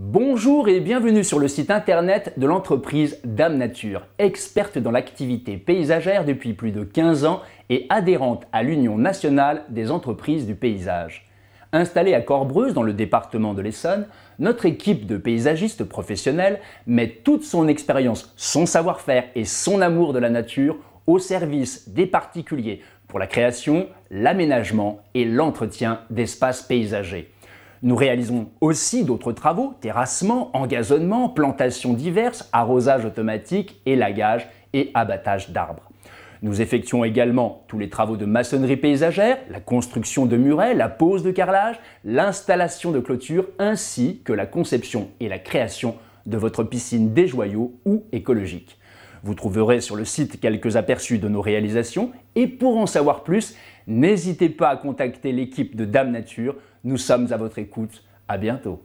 Bonjour et bienvenue sur le site internet de l'entreprise Dame Nature, experte dans l'activité paysagère depuis plus de 15 ans et adhérente à l'Union nationale des entreprises du paysage. Installée à Corbreuse dans le département de l'Essonne, notre équipe de paysagistes professionnels met toute son expérience, son savoir-faire et son amour de la nature au service des particuliers pour la création, l'aménagement et l'entretien d'espaces paysagers. Nous réalisons aussi d'autres travaux, terrassement, engazonnement, plantations diverses, arrosage automatique, élagage et abattage d'arbres. Nous effectuons également tous les travaux de maçonnerie paysagère, la construction de murets, la pose de carrelage, l'installation de clôtures ainsi que la conception et la création de votre piscine des joyaux ou écologique. Vous trouverez sur le site quelques aperçus de nos réalisations et pour en savoir plus, n'hésitez pas à contacter l'équipe de Dame Nature. Nous sommes à votre écoute. À bientôt.